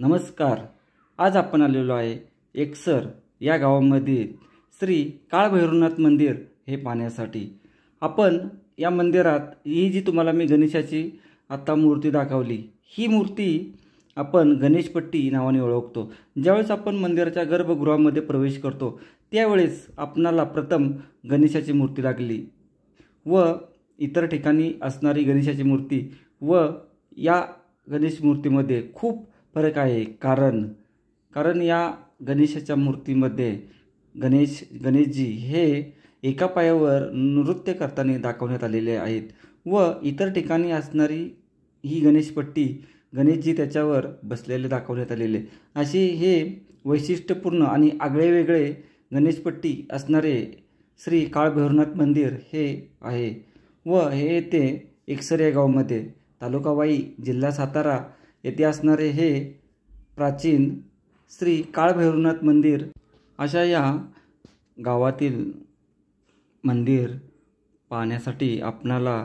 नमस्कार आज आपण आलेलो आहे एकसर या गावामध्ये श्री काळभैरवनाथ मंदिर हे पाहण्यासाठी आपण या मंदिरात ही जी तुम्हाला मी गणेशाची आत्ता मूर्ती दाखवली ही मूर्ती आपण गणेशपट्टी नावाने ओळखतो ज्यावेळेस आपण मंदिराच्या गर्भगृहामध्ये प्रवेश करतो त्यावेळेस आपणाला प्रथम गणेशाची मूर्ती लागली व इतर ठिकाणी असणारी गणेशाची मूर्ती व या गणेश मूर्तीमध्ये खूप फरक आहे कारण कारण या गणेशाच्या मूर्तीमध्ये गणेश गणेशजी हे एका पायावर नृत्य करताना दाखवण्यात आलेले आहेत व इतर ठिकाणी असणारी ही गणेशपट्टी गणेशजी त्याच्यावर बसलेले दाखवण्यात आलेले असे हे वैशिष्ट्यपूर्ण आणि आगळेवेगळे गणेशपट्टी असणारे श्री काळभैरवनाथ मंदिर हे आहे व हे येते या गावमध्ये तालुकाबाई जिल्हा सातारा येथे असणारे हे प्राचीन श्री काळभैरवनाथ मंदिर अशा या गावातील मंदिर पाहण्यासाठी आपणाला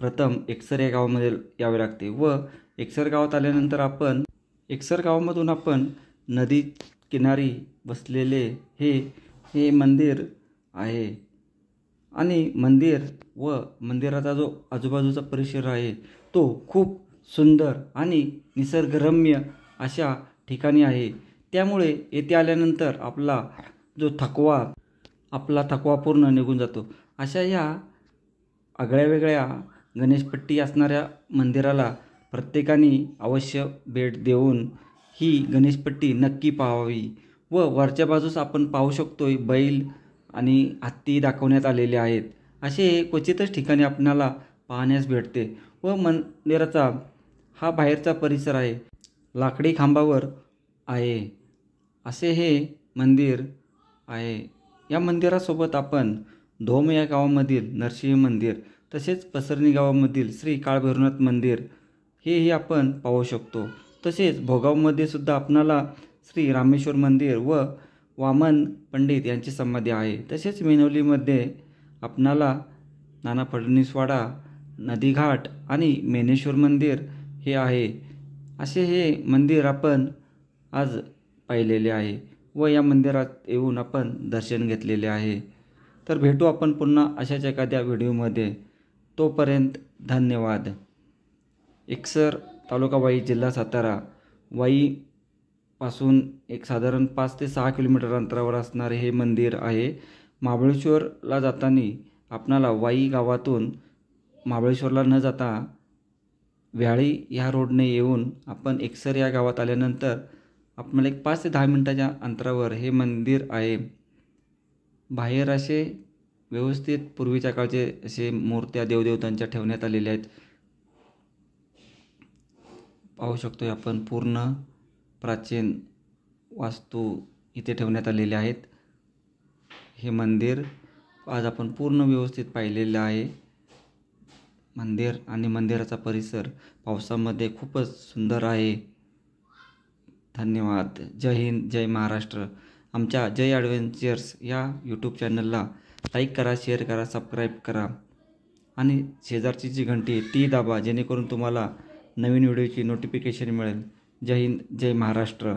प्रथम एकसर या गावामध्ये यावे लागते व एकसर गावात आल्यानंतर आपण एकसर गावामधून आपण नदी किनारी बसलेले हे हे मंदिर आहे आणि मंदिर व मंदिराचा जो आजूबाजूचा परिसर आहे तो खूप सुंदर आणि निसर्गरम्य अशा ठिकाणी आहे त्यामुळे येथे आल्यानंतर आपला जो थकवा आपला थकवा पूर्ण निघून जातो अशा या आगळ्या वेगळ्या गणेशपट्टी असणाऱ्या मंदिराला प्रत्येकाने अवश्य भेट देऊन ही गणेशपट्टी नक्की पाहावी व वरच्या बाजूस आपण पाहू शकतो बैल आणि हत्ती दाखवण्यात आलेले आहेत असे क्वचितच ठिकाणी आपणाला पाहण्यास भेटते व मंदिराचा हा बाहेरचा परिसर आहे लाकडी खांबावर आहे असे हे मंदिर आहे या मंदिरासोबत आपण धोम या गावामधील नरसिंह मंदिर तसेच पसरणी गावामधील श्री काळभैरवनाथ मंदिर हेही आपण पाहू शकतो तसेच भोगावमध्ये सुद्धा आपणाला श्री रामेश्वर मंदिर व वामन पंडित यांची समाधी आहे तसेच मेनवलीमध्ये आपणाला नाना फडणीसवाडा नदीघाट आणि मेनेश्वर मंदिर हे आहे असे हे मंदिर आपण आज पाहिलेले आहे व या मंदिरात येऊन आपण दर्शन घेतलेले आहे तर भेटू आपण पुन्हा अशाच एखाद्या व्हिडिओमध्ये तोपर्यंत धन्यवाद एकसर तालुका वाई जिल्हा सातारा वाईपासून एक साधारण पाच ते सहा किलोमीटर अंतरावर असणारे हे मंदिर आहे महाबळेश्वरला जाताना आपणाला वाई गावातून महाबळेश्वरला न जाता व्याळी ह्या रोडने येऊन आपण एकसर या गावात आल्यानंतर आपल्याला एक पाच ते दहा मिनटाच्या अंतरावर हे मंदिर आहे बाहेर असे व्यवस्थित पूर्वीच्या काळचे असे मूर्त्या देवदेवतांच्या ठेवण्यात आलेल्या आहेत पाहू शकतो आपण पूर्ण प्राचीन वास्तू इथे ठेवण्यात आलेल्या आहेत हे मंदिर आज आपण पूर्ण व्यवस्थित पाहिलेलं आहे मंदिर आणि मंदिराचा परिसर पावसामध्ये खूपच सुंदर आहे धन्यवाद जय हिंद जय महाराष्ट्र आमच्या जय ॲडव्हेंचर्स या यूट्यूब चॅनलला लाईक करा शेअर करा सबस्क्राईब करा आणि शेजारची जी घंटी आहे ती दाबा जेणेकरून तुम्हाला नवीन व्हिडिओची नोटिफिकेशन मिळेल जय हिंद जय महाराष्ट्र